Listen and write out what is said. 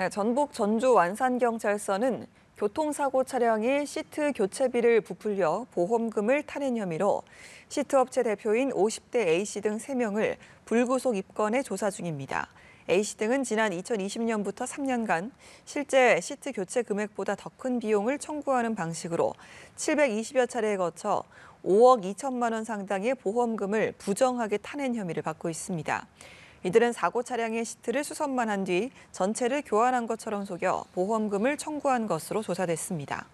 네, 전북 전주 완산경찰서는 교통사고 차량의 시트 교체비를 부풀려 보험금을 타낸 혐의로 시트업체 대표인 50대 A씨 등 3명을 불구속 입건해 조사 중입니다. A씨 등은 지난 2020년부터 3년간 실제 시트 교체 금액보다 더 큰 비용을 청구하는 방식으로 720여 차례에 거쳐 5억 2천만 원 상당의 보험금을 부정하게 타낸 혐의를 받고 있습니다. 이들은 사고 차량의 시트를 수선만 한 뒤 전체를 교환한 것처럼 속여 보험금을 청구한 것으로 조사됐습니다.